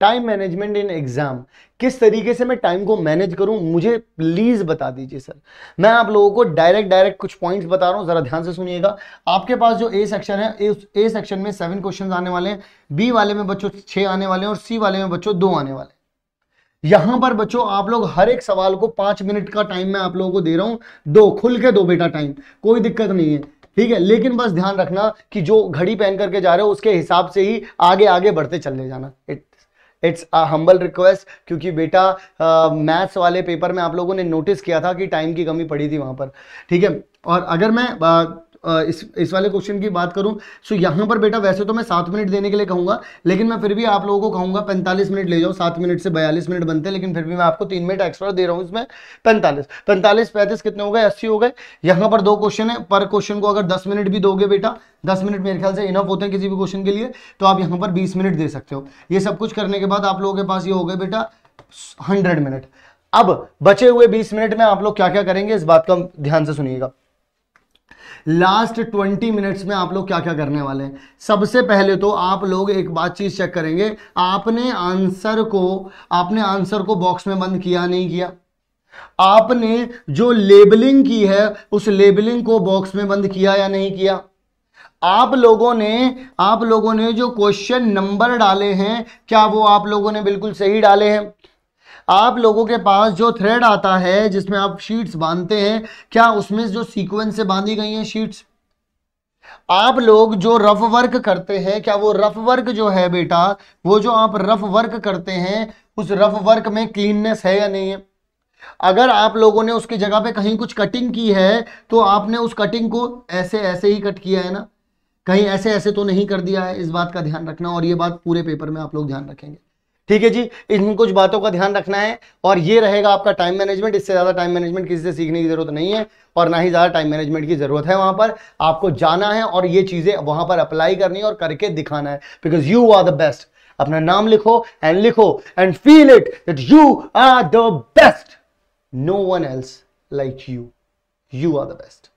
time management in exam किस तरीके से मैं टाइम को मैनेज करूं मुझे प्लीज़ बता दीजिए सर मैं आप लोगों को डायरेक्ट डायरेक्ट कुछ पॉइंट्स बता रहा हूं ज़रा ध्यान से सुनिएगा आपके पास जो ए सेक्शन है ए सेक्शन में सेवन क्वेश्चन आने वाले हैं बी वाले में बच्चों छह आने वाले हैं और सी वाले में बच्चों दो आने वाले यहां पर बच्चों आप लोग हर एक सवाल को पांच मिनट का टाइम मैं आप लोगों को दे रहा हूं दो खुल के दो बेटा टाइम कोई दिक्कत नहीं है ठीक है लेकिन बस ध्यान रखना कि जो घड़ी पहन करके जा रहे हो उसके हिसाब से ही आगे आगे बढ़ते चले जाना इट्स अ हम्बल रिक्वेस्ट क्योंकि बेटा मैथ्स वाले पेपर में आप लोगों ने नोटिस किया था कि टाइम की कमी पड़ी थी वहाँ पर ठीक है और अगर मैं uh, इस इस वाले क्वेश्चन की बात करूं सो यहां पर बेटा वैसे तो मैं सात मिनट देने के लिए कहूंगा लेकिन मैं फिर भी आप लोगों को कहूंगा पैंतालीस मिनट ले जाओ सात मिनट से बयालीस मिनट बनते हैं लेकिन फिर भी मैं आपको तीन मिनट एक्स्ट्रा दे रहा हूं इसमें पैंतालीस पैंतालीस पैंतीस कितने हो गए अस्सी हो गए यहां पर दो क्वेश्चन है पर क्वेश्चन को अगर दस मिनट भी दोगे बेटा दस मिनट मेरे ख्याल से इनफ होते हैं किसी भी क्वेश्चन के लिए तो आप यहां पर बीस मिनट दे सकते हो ये सब कुछ करने के बाद आप लोगों के पास ये हो गए बेटा हंड्रेड मिनट अब बचे हुए बीस मिनट में आप लोग क्या क्या करेंगे इस बात का ध्यान से सुनिएगा लास्ट ट्वेंटी मिनट्स में आप लोग क्या क्या करने वाले हैं सबसे पहले तो आप लोग एक बात चीज़ चेक करेंगे आपने आंसर को आपने आंसर को बॉक्स में बंद किया नहीं किया आपने जो लेबलिंग की है उस लेबलिंग को बॉक्स में बंद किया या नहीं किया आप लोगों ने आप लोगों ने जो क्वेश्चन नंबर डाले हैं क्या वो आप लोगों ने बिल्कुल सही डाले हैं आप लोगों के पास जो थ्रेड आता है जिसमें आप शीट्स बांधते हैं क्या उसमें जो सीक्वेंस से बांधी गई हैं शीट्स आप लोग जो रफ वर्क करते हैं क्या वो रफ वर्क जो है बेटा वो जो आप रफ वर्क करते हैं उस रफ वर्क में क्लीननेस है या नहीं है अगर आप लोगों ने उसकी जगह पे कहीं कुछ कटिंग की है तो आपने उस कटिंग को ऐसे ऐसे ही कट किया है ना कहीं ऐसे ऐसे तो नहीं कर दिया है इस बात का ध्यान रखना और ये बात पूरे पेपर में आप लोग ध्यान रखेंगे ठीक है जी इन कुछ बातों का ध्यान रखना है और ये रहेगा आपका टाइम मैनेजमेंट इससे ज़्यादा टाइम मैनेजमेंट किसी से सीखने की ज़रूरत नहीं है और ना ही ज़्यादा टाइम मैनेजमेंट की ज़रूरत है वहाँ पर आपको जाना है और ये चीज़ें वहाँ पर अप्लाई करनी है और करके दिखाना है because you are the best अपना नाम लिखो एंड लिखो and feel it that you are the best no one else like you you are the best